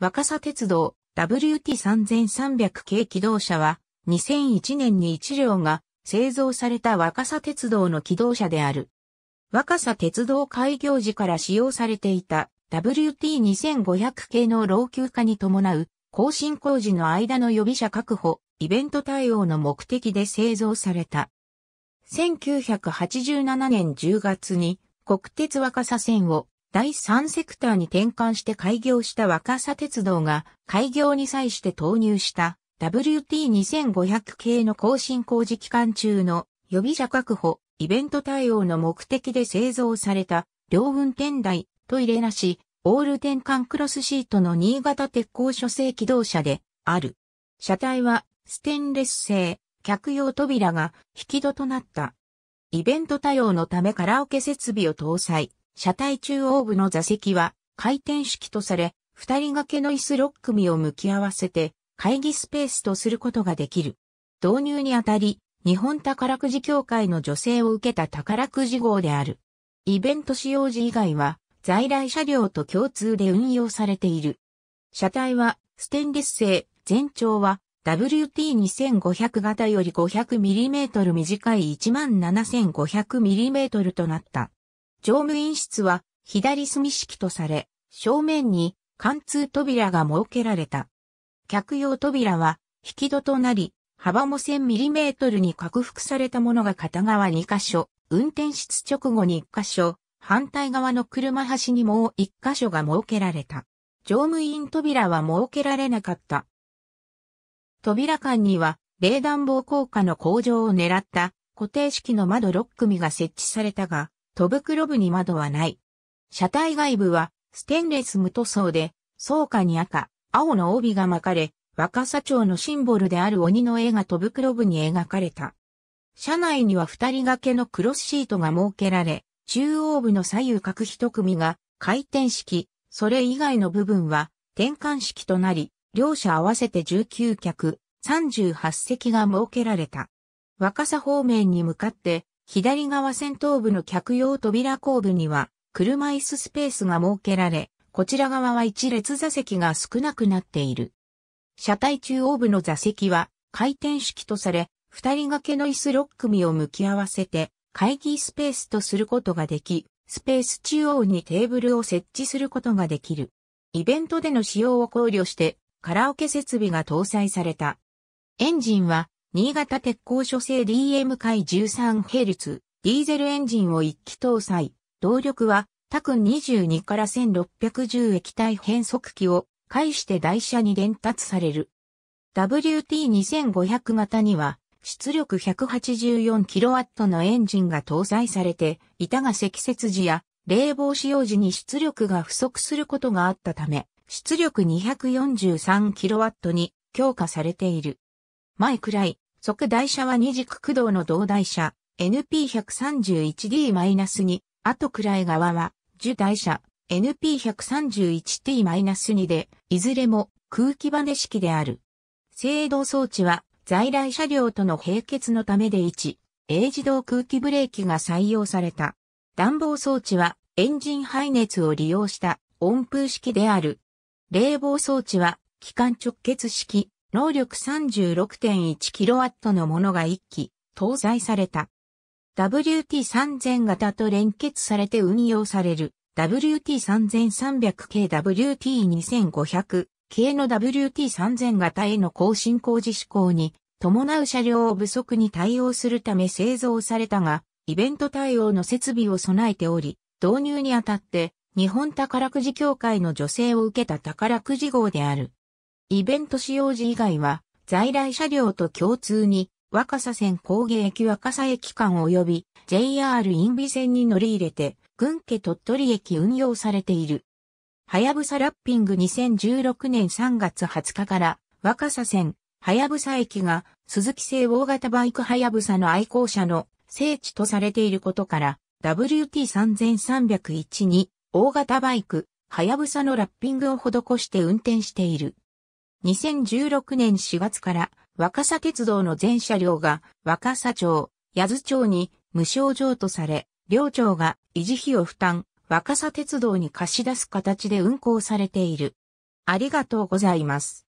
若狭鉄道 WT3300 系機動車は2001年に1両が製造された若狭鉄道の機動車である。若狭鉄道開業時から使用されていた WT2500 系の老朽化に伴う更新工事の間の予備車確保、イベント対応の目的で製造された。1987年10月に国鉄若狭線を第3セクターに転換して開業した若狭鉄道が開業に際して投入した WT2500 系の更新工事期間中の予備車確保、イベント対応の目的で製造された両運転台、トイレなし、オール転換クロスシートの新潟鉄鋼所製機動車である。車体はステンレス製、客用扉が引き戸となった。イベント対応のためカラオケ設備を搭載。車体中央部の座席は回転式とされ、二人掛けの椅子6組を向き合わせて会議スペースとすることができる。導入にあたり、日本宝くじ協会の助成を受けた宝くじ号である。イベント使用時以外は、在来車両と共通で運用されている。車体は、ステンレス製、全長は、WT2500 型より 500mm 短い 17500mm となった。乗務員室は左隅式とされ、正面に貫通扉が設けられた。客用扉は引き戸となり、幅も 1000mm に拡幅されたものが片側2箇所、運転室直後に1箇所、反対側の車端にもう1箇所が設けられた。乗務員扉は設けられなかった。扉間には、冷暖房効果の向上を狙った固定式の窓6組が設置されたが、戸袋部に窓はない。車体外部はステンレス無塗装で、倉下に赤、青の帯が巻かれ、若狭町のシンボルである鬼の絵が戸袋部に描かれた。車内には二人掛けのクロスシートが設けられ、中央部の左右各一組が回転式、それ以外の部分は転換式となり、両者合わせて19脚、38席が設けられた。若狭方面に向かって左側先頭部の客用扉後部には、車椅子スペースが設けられ、こちら側は一列座席が少なくなっている。車体中央部の座席は回転式とされ、二人掛けの椅子6組を向き合わせて会議スペースとすることができ、スペース中央にテーブルを設置することができる。イベントでの使用を考慮してカラオケ設備が搭載された。エンジンは新潟鉄鋼所製 DM 回 13Hz、ディーゼルエンジンを一機搭載。動力は、タク22から1610液体変速機を介して台車に伝達される。WT2500 型には、出力 184kW のエンジンが搭載されて、板が積雪時や冷房使用時に出力が不足することがあったため、出力 243kW に強化されている。前くらい、即台車は二軸駆動の同台車、NP131D-2、後くらい側は、受台車、NP131T-2 で、いずれも空気バネ式である。制動装置は、在来車両との並結のためで1、A 自動空気ブレーキが採用された。暖房装置は、エンジン排熱を利用した温風式である。冷房装置は、機関直結式、能力 36.1kW のものが1機搭載された。WT3000 型と連結されて運用される WT3300 k WT2500 系の WT3000 型への更新工事施行に伴う車両を不足に対応するため製造されたが、イベント対応の設備を備えており、導入にあたって日本宝くじ協会の助成を受けた宝くじ号である。イベント使用時以外は、在来車両と共通に、若狭線工芸駅若狭駅間及び JR インビ線に乗り入れて、群家鳥取駅運用されている。はやぶさラッピング2016年3月20日から若狭線はやぶさ駅が鈴木製大型バイクはやぶさの愛好者の聖地とされていることから WT3301 に大型バイクはやぶさのラッピングを施して運転している。2016年4月から若狭鉄道の全車両が若狭町、八頭町に無償譲渡され、両町が維持費を負担、若狭鉄道に貸し出す形で運行されている。ありがとうございます。